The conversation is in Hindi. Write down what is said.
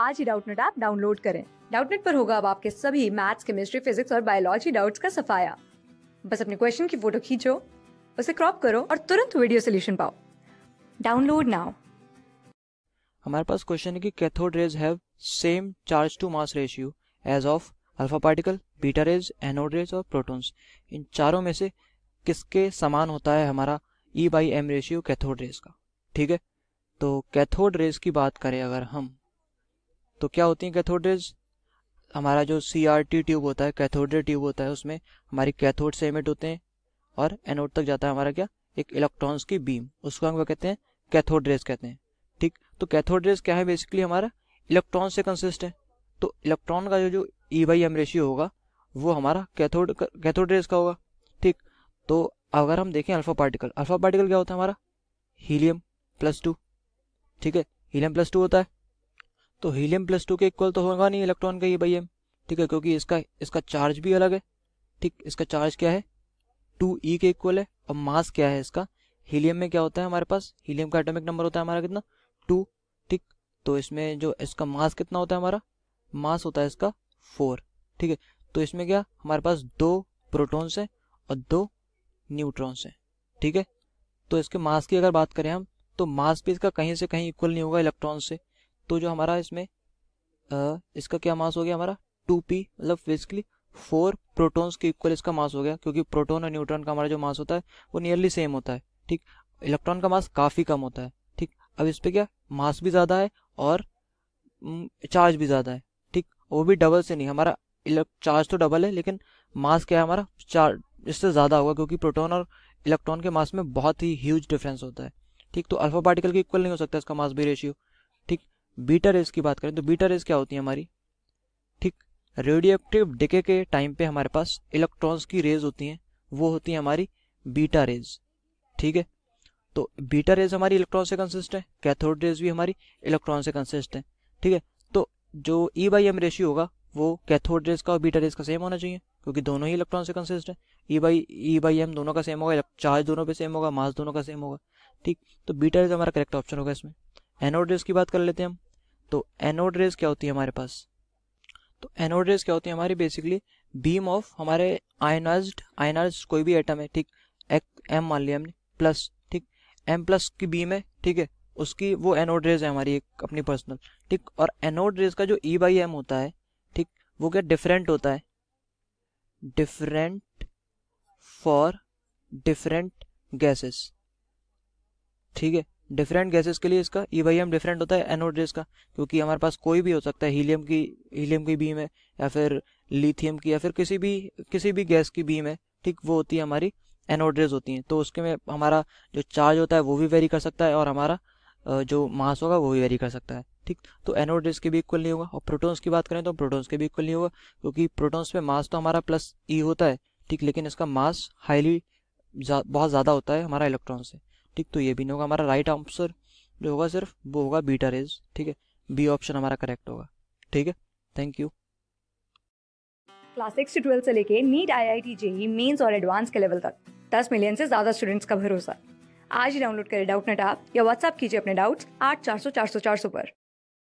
आज ही डाउटनेट ऐप डाउनलोड करें डाउटनेट पर होगा अब आपके सभी मैथ्स केमिस्ट्री फिजिक्स और बायोलॉजी डाउट्स का सफाया बस अपने क्वेश्चन की फोटो खींचो उसे क्रॉप करो और तुरंत वीडियो सोल्यूशन पाओ डाउनलोड नाउ हमारे पास क्वेश्चन है कि cathode rays have same charge to mass ratio as of alpha particle beta rays anode rays और प्रोटॉन्स इन चारों में से किसके समान होता है हमारा e by m ratio cathode rays का ठीक है तो कैथोड रेज की बात करें अगर हम तो क्या होती हैं रेज हमारा जो सी आर टी ट्यूब होता है कैथोड्रे ट्यूब होता है उसमें हमारी कैथोड से एमिट होते हैं और एनोड तक जाता है हमारा क्या एक इलेक्ट्रॉन्स की बीम उसको हम क्या कहते हैं कैथोड रेज कहते हैं ठीक तो कैथोड रेज क्या है बेसिकली हमारा इलेक्ट्रॉन से कंसिस्ट है तो इलेक्ट्रॉन का जो जो ई बाई एम रेशियो होगा वो हमारा कैथोड कैथोड रेज का होगा ठीक तो अगर हम देखें अल्फा पार्टिकल अल्फा पार्टिकल क्या होता है हमारा हीलियम प्लस टू ठीक है हीलियम प्लस टू होता है तो हीलियम प्लस टू के इक्वल तो होगा नहीं इलेक्ट्रॉन का ये भाई एम ठीक है क्योंकि इसका इसका चार्ज भी अलग है ठीक इसका चार्ज क्या है टू ई के इक्वल है और मास क्या है इसका हीलियम में क्या होता है हमारे पास हीलियम का एटॉमिक नंबर होता है हमारा कितना टू ठीक तो इसमें जो इसका मास कितना होता है हमारा मास होता है इसका फोर ठीक है तो इसमें क्या हमारे पास दो प्रोटोन्स हैं और दो न्यूट्रॉन्स हैं ठीक है तो इसके मास की अगर बात करें हम तो मास भी इसका कहीं से कहीं इक्वल नहीं होगा इलेक्ट्रॉन से तो जो हमारा इसमें आ, इसका क्या मास हो गया हमारा टू पी मतलब फिजिकली फोर प्रोटॉन्स के इक्वल इसका मास हो गया क्योंकि प्रोटॉन और न्यूट्रॉन का हमारा जो मास होता है वो नियरली सेम होता है ठीक इलेक्ट्रॉन का मास काफ़ी कम होता है ठीक अब इस पर क्या मास भी ज़्यादा है और चार्ज भी ज़्यादा है ठीक वो भी डबल से नहीं हमारा चार्ज तो डबल है लेकिन मास क्या है हमारा चार इससे ज़्यादा होगा क्योंकि प्रोटोन और इलेक्ट्रॉन के मास में बहुत ही ह्यूज डिफरेंस होता है ठीक तो अल्फा पार्टिकल के इक्वल नहीं हो सकता इसका मास भी रेशियो बीटा रेस की बात करें तो बीटा रेस क्या होती है हमारी ठीक रेडियो एक्टिव डिके के टाइम पे हमारे पास इलेक्ट्रॉन्स की रेज होती हैं वो होती है हमारी बीटा रेज ठीक है तो बीटा रेज हमारी इलेक्ट्रॉन से कंसिस्ट है कैथोड रेज भी हमारी इलेक्ट्रॉन से कंसिस्ट है ठीक है तो जो ई बाई एम रेशियो होगा वो कैथोड रेज का और बीटा रेज का सेम होना चाहिए क्योंकि दोनों ही इलेक्ट्रॉन से कंसिस्ट है e by e by m दोनों का सेम होगा चार्ज दोनों पे सेम होगा मास दोनों का सेम होगा ठीक तो बीटा रेज हमारा करेक्ट ऑप्शन होगा इसमें एनोड रेस की बात कर लेते हैं हम तो एनोड रेस क्या होती है हमारे पास तो एनोड रेस क्या होती है हमारी बेसिकली बीम ऑफ हमारे आयनाइज आयनाइज कोई भी एटम है ठीक एक एम मान लिया हमने प्लस ठीक एम प्लस की बीम है ठीक है उसकी वो एनोड रेज है हमारी एक अपनी पर्सनल ठीक और एनोड रेज का जो ई बाई एम होता है ठीक वो क्या डिफरेंट होता है डिफरेंट फॉर डिफरेंट गैसेस ठीक है डिफरेंट गैसेस के लिए इसका ई वाई एम डिफरेंट होता है एनोड का क्योंकि हमारे पास कोई भी हो सकता है हीलियम की हीलियम की बीम है या फिर लिथियम की या फिर किसी भी किसी भी गैस की बीम है ठीक वो होती है हमारी एनोड होती हैं तो उसके में हमारा जो चार्ज होता है वो भी वेरी कर सकता है और हमारा जो मास होगा वो भी वेरी कर सकता है ठीक तो एनोड के भी इक्वल नहीं होगा और प्रोटॉन्स की बात करें तो प्रोटॉन्स के भी इक्वल नहीं होगा क्योंकि प्रोटॉन्स पर मास तो हमारा प्लस ई e होता है ठीक लेकिन इसका मास हाईली जा, बहुत ज़्यादा होता है हमारा इलेक्ट्रॉन से ठीक तो ये भी नहीं होगा हमारा राइट आंसर जो होगा सिर्फ वो होगा बीटा रेज ठीक है बी ऑप्शन हमारा करेक्ट होगा ठीक है थैंक यू क्लास सिक्स से ट्वेल्थ से लेके NEET I I T JEE Mains और एडवांस के लेवल तक दस मिलियन से ज्यादा स्टूडेंट्स का भरोसा आज ही डाउनलोड करें डाउट नेट आप या व्हाट्सअप कीजिए अपने डाउट्स आठ चार सौ चार सौ चार सौ पर